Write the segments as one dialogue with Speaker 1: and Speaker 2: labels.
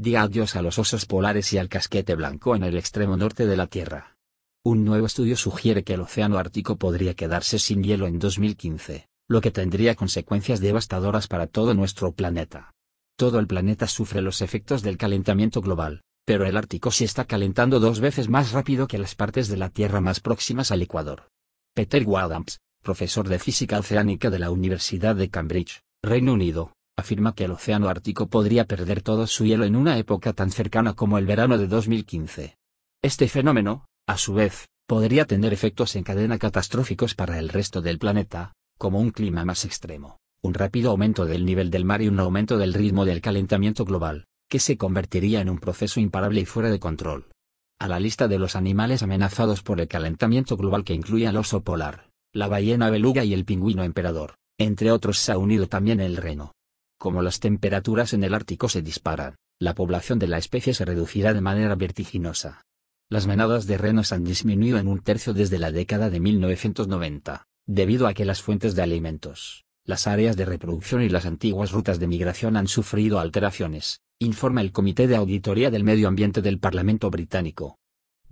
Speaker 1: diga adiós a los osos polares y al casquete blanco en el extremo norte de la Tierra. Un nuevo estudio sugiere que el Océano Ártico podría quedarse sin hielo en 2015, lo que tendría consecuencias devastadoras para todo nuestro planeta. Todo el planeta sufre los efectos del calentamiento global, pero el Ártico se está calentando dos veces más rápido que las partes de la Tierra más próximas al Ecuador. Peter Wadams, profesor de física oceánica de la Universidad de Cambridge, Reino Unido, afirma que el Océano Ártico podría perder todo su hielo en una época tan cercana como el verano de 2015. Este fenómeno, a su vez, podría tener efectos en cadena catastróficos para el resto del planeta, como un clima más extremo, un rápido aumento del nivel del mar y un aumento del ritmo del calentamiento global, que se convertiría en un proceso imparable y fuera de control. A la lista de los animales amenazados por el calentamiento global que incluye al oso polar, la ballena beluga y el pingüino emperador, entre otros se ha unido también el reno como las temperaturas en el Ártico se disparan, la población de la especie se reducirá de manera vertiginosa. Las manadas de renos han disminuido en un tercio desde la década de 1990, debido a que las fuentes de alimentos, las áreas de reproducción y las antiguas rutas de migración han sufrido alteraciones, informa el Comité de Auditoría del Medio Ambiente del Parlamento Británico.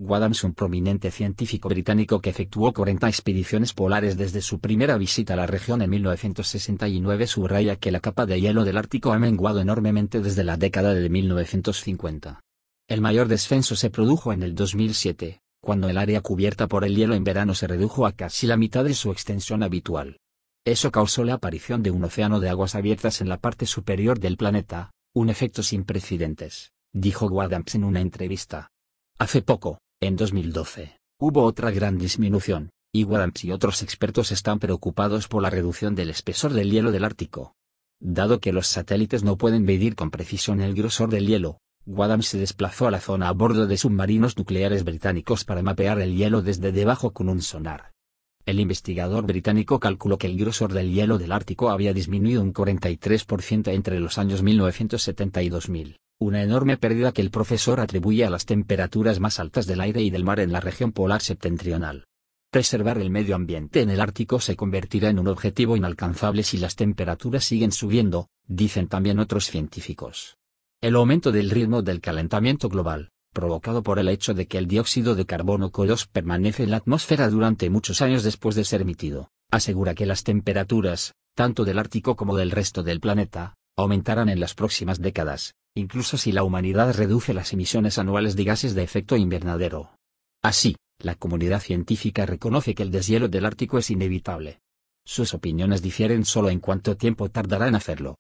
Speaker 1: Wadams, un prominente científico británico que efectuó 40 expediciones polares desde su primera visita a la región en 1969, subraya que la capa de hielo del Ártico ha menguado enormemente desde la década de 1950. El mayor descenso se produjo en el 2007, cuando el área cubierta por el hielo en verano se redujo a casi la mitad de su extensión habitual. Eso causó la aparición de un océano de aguas abiertas en la parte superior del planeta, un efecto sin precedentes, dijo Wadams en una entrevista. Hace poco, en 2012, hubo otra gran disminución, y Wadams y otros expertos están preocupados por la reducción del espesor del hielo del Ártico. Dado que los satélites no pueden medir con precisión el grosor del hielo, Wadham se desplazó a la zona a bordo de submarinos nucleares británicos para mapear el hielo desde debajo con un sonar. El investigador británico calculó que el grosor del hielo del Ártico había disminuido un 43% entre los años 1970 y 2000 una enorme pérdida que el profesor atribuye a las temperaturas más altas del aire y del mar en la región polar septentrional. Preservar el medio ambiente en el Ártico se convertirá en un objetivo inalcanzable si las temperaturas siguen subiendo, dicen también otros científicos. El aumento del ritmo del calentamiento global, provocado por el hecho de que el dióxido de carbono CO2 permanece en la atmósfera durante muchos años después de ser emitido, asegura que las temperaturas, tanto del Ártico como del resto del planeta, aumentarán en las próximas décadas, incluso si la humanidad reduce las emisiones anuales de gases de efecto invernadero. Así, la comunidad científica reconoce que el deshielo del Ártico es inevitable. Sus opiniones difieren solo en cuánto tiempo tardará en hacerlo.